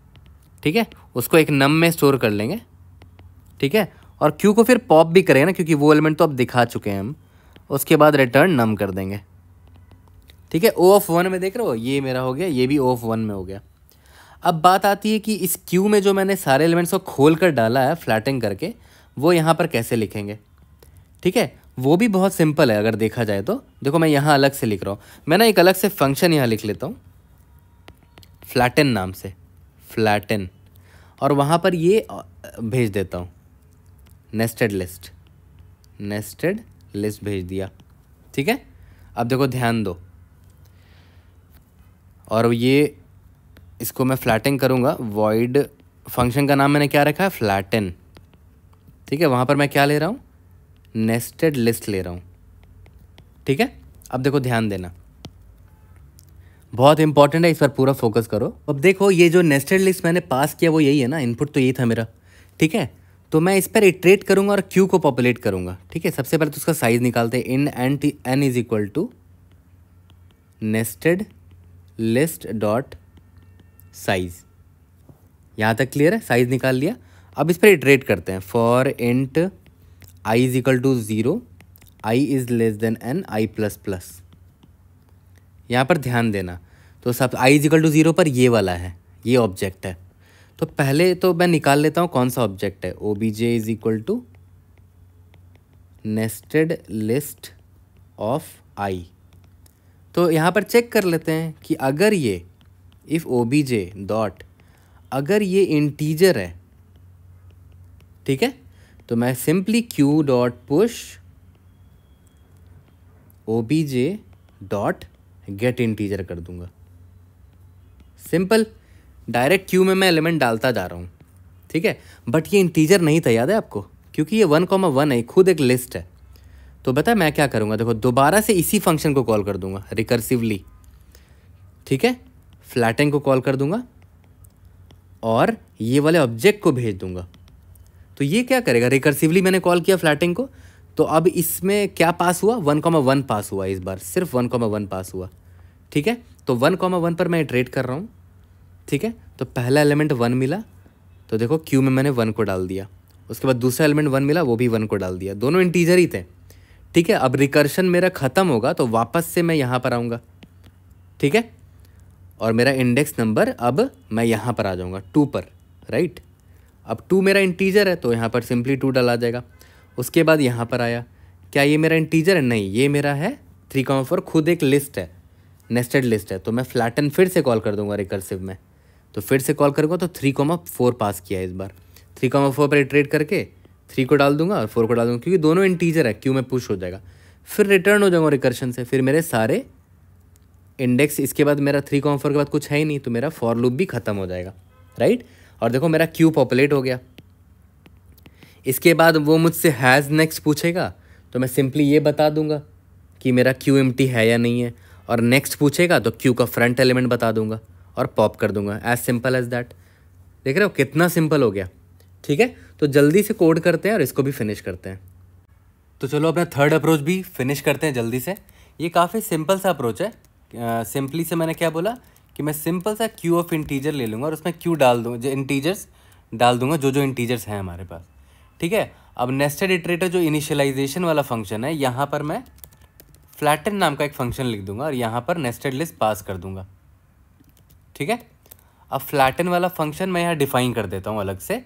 ठीक है उसको एक नम में स्टोर कर लेंगे ठीक है और क्यू को फिर पॉप भी करेंगे ना क्योंकि वो एलिमेंट तो अब दिखा चुके हैं हम उसके बाद रिटर्न नम कर देंगे ठीक है ओ ऑफ वन में देख रहे हो ये मेरा हो गया ये भी ओ ऑफ वन में हो गया अब बात आती है कि इस क्यू में जो मैंने सारे एलिमेंट्स को खोल कर डाला है फ्लैटिंग करके वो यहाँ पर कैसे लिखेंगे ठीक है वो भी बहुत सिंपल है अगर देखा जाए तो देखो मैं यहाँ अलग से लिख रहा हूँ मैं ना एक अलग से फंक्शन यहाँ लिख लेता हूँ फ्लैटन नाम से फ्लैटन और वहाँ पर ये भेज देता हूँ नेस्टेड लिस्ट नेस्टेड लिस्ट भेज दिया ठीक है अब देखो ध्यान दो और ये इसको मैं फ्लैटिंग करूँगा वॉइड फंक्शन का नाम मैंने क्या रखा है फ्लैटन ठीक है वहाँ पर मैं क्या ले रहा हूँ नेस्टेड लिस्ट ले रहा हूँ ठीक है अब देखो ध्यान देना बहुत इंपॉर्टेंट है इस पर पूरा फोकस करो अब देखो ये जो नेस्टेड लिस्ट मैंने पास किया वो यही है ना इनपुट तो यही था मेरा ठीक है तो मैं इस पर इटरेट करूँगा और क्यू को पॉपुलेट करूँगा ठीक है सबसे पहले तो उसका साइज़ निकालते हैं int N is equal to nested list dot size यहाँ तक क्लियर है साइज़ निकाल लिया अब इस पर इटरेट करते हैं for int i is equal to zero I is less than N I plus plus यहाँ पर ध्यान देना तो सब I is equal to zero पर ये वाला है ये ऑब्जेक्ट है तो पहले तो मैं निकाल लेता हूँ कौन सा ऑब्जेक्ट है O B J is equal to nested list of I तो यहाँ पर चेक कर लेते हैं कि अगर ये if O B J dot अगर ये इंटीजर है ठीक है तो मैं simply Q dot push O B J dot get integer कर दूंगा सिंपल डायरेक्ट क्यू में मैं एलिमेंट डालता जा रहा हूँ ठीक है बट ये इंटीजर नहीं था याद है आपको क्योंकि ये वन कॉमा वन है खुद एक लिस्ट है तो बता मैं क्या करूँगा देखो दोबारा से इसी फंक्शन को कॉल कर दूंगा रिकर्सिवली ठीक है फ्लैटिंग को कॉल कर दूंगा और ये वाले ऑब्जेक्ट को भेज दूंगा तो ये क्या करेगा रिकर्सिवली मैंने कॉल किया फ्लैटिंग को तो अब इसमें क्या पास हुआ वन कॉमा वन पास हुआ इस बार सिर्फ वन कॉमा वन पास हुआ ठीक है तो वन कॉमा वन पर मैं ट्रेड कर रहा हूँ ठीक है तो पहला एलिमेंट वन मिला तो देखो क्यू में मैंने वन को डाल दिया उसके बाद दूसरा एलिमेंट वन मिला वो भी वन को डाल दिया दोनों इंटीजर ही थे ठीक है अब रिकर्शन मेरा ख़त्म होगा तो वापस से मैं यहाँ पर आऊँगा ठीक है और मेरा इंडेक्स नंबर अब मैं यहाँ पर आ जाऊँगा टू पर राइट अब टू मेरा इंटीजर है तो यहाँ पर सिंपली टू डाला जाएगा उसके बाद यहाँ पर आया क्या ये मेरा इंटीजर है नहीं ये मेरा है थ्री कॉमा फोर खुद एक लिस्ट है नेस्टेड लिस्ट है तो मैं फ्लैटन फिर से कॉल कर दूंगा रिकर्सिव में तो फिर से कॉल करूँगा तो थ्री कॉमा फोर पास किया है इस बार थ्री कॉमा फोर पर इटरेट करके थ्री को डाल दूंगा और फोर को डाल दूंगा क्योंकि दोनों इंटीजर है क्यों मैं पुश हो जाएगा फिर रिटर्न हो जाऊंगा रिकर्शन से फिर मेरे सारे इंडेक्स इसके बाद मेरा थ्री कॉमा फोर के बाद कुछ है ही नहीं तो मेरा फॉर लूप भी खत्म हो जाएगा राइट और देखो मेरा क्यू पॉपुलेट हो गया इसके बाद वो मुझसे हैज़ नेक्स्ट पूछेगा तो मैं सिंपली ये बता दूंगा कि मेरा क्यू एम है या नहीं है और नेक्स्ट पूछेगा तो क्यू का फ्रंट एलिमेंट बता दूंगा और पॉप कर दूंगा एज सिंपल एज दैट देख रहे हो कितना सिंपल हो गया ठीक है तो जल्दी से कोड करते हैं और इसको भी फिनिश करते हैं तो चलो अपना थर्ड अप्रोच भी फिनिश करते हैं जल्दी से ये काफ़ी सिंपल सा अप्रोच है सिंपली uh, से मैंने क्या बोला कि मैं सिंपल सा क्यू ऑफ इंटीजर ले लूँगा और उसमें क्यू डाल दूँ जो इंटीजर्स डाल दूँगा जो जो इंटीजर्स हैं हमारे पास ठीक है अब नेस्टेड इटरेटर जो इनिशियलाइजेशन वाला फंक्शन है यहाँ पर मैं फ्लैटन नाम का एक फंक्शन लिख दूंगा और यहाँ पर नेस्टेड लिस्ट पास कर दूंगा ठीक है अब फ्लैटन वाला फंक्शन मैं यहाँ डिफाइन कर देता हूँ अलग से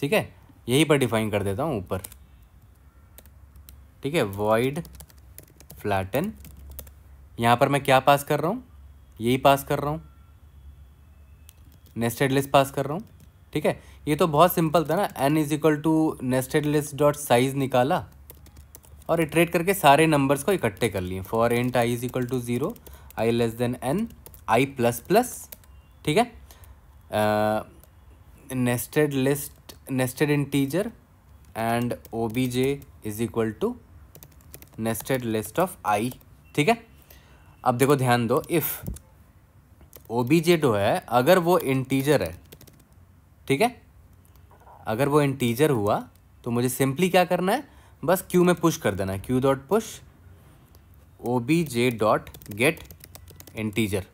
ठीक है यहीं पर डिफाइन कर देता हूँ ऊपर ठीक है वॉइड फ्लैटन यहाँ पर मैं क्या पास कर रहा हूँ यही पास कर रहा हूँ नेस्टेड लिस्ट पास कर रहा हूँ ठीक है ये तो बहुत सिंपल था ना N is equal to nested list dot size निकाला और इट्रेट करके सारे नंबर्स को इकट्ठे कर लिए for int I is equal to zero I less than N I plus plus ठीक है nested list nested integer and O B J is equal to nested list of I ठीक है अब देखो ध्यान दो इफ़ ओबीजे जो है अगर वो इंटीजर है ठीक है अगर वो इंटीजर हुआ तो मुझे सिंपली क्या करना है बस क्यू में पुश कर देना है Q dot push O B J dot get integer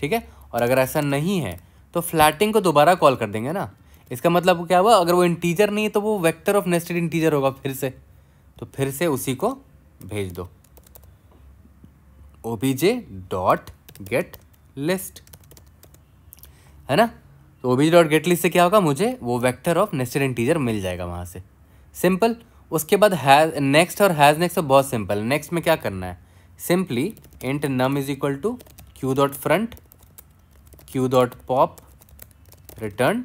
ठीक है और अगर ऐसा नहीं है तो फ्लैटिंग को दोबारा कॉल कर देंगे ना इसका मतलब क्या हुआ अगर वो इंटीजर नहीं है तो वो वेक्टर ऑफ नेस्टेड इंटीजर होगा फिर से तो फिर से उसी को भेज दो O B J dot get list है ना तो O B dot get list से क्या होगा मुझे वो वेक्टर ऑफ नेस्टेड इंटीजर मिल जाएगा वहाँ से सिंपल उसके बाद हैज नेक्स्ट और हैज़ नेक्स्ट तो बहुत सिंपल नेक्स्ट में क्या करना है simply int num is equal to Q dot front Q dot pop return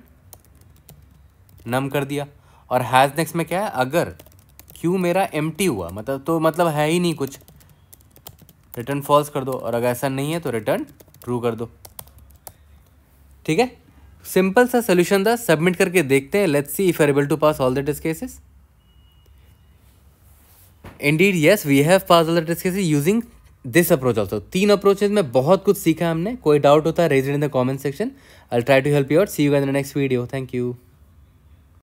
num कर दिया और हैज़ नेक्स्ट में क्या है अगर क्यू मेरा एम हुआ मतलब तो मतलब है ही नहीं कुछ रिटर्न फॉल्स कर दो और अगर ऐसा नहीं है तो रिटर्न ट्रू कर दो ठीक है सिंपल सा सोल्यूशन था सबमिट करके देखते हैं let's see if are able to pass all the test cases indeed yes we have pass all the test cases using this approach also तीन अप्रोचेज में बहुत कुछ सीखा हमने कोई डाउट होता है raise in the comment section I try to help you out see you in the next video thank you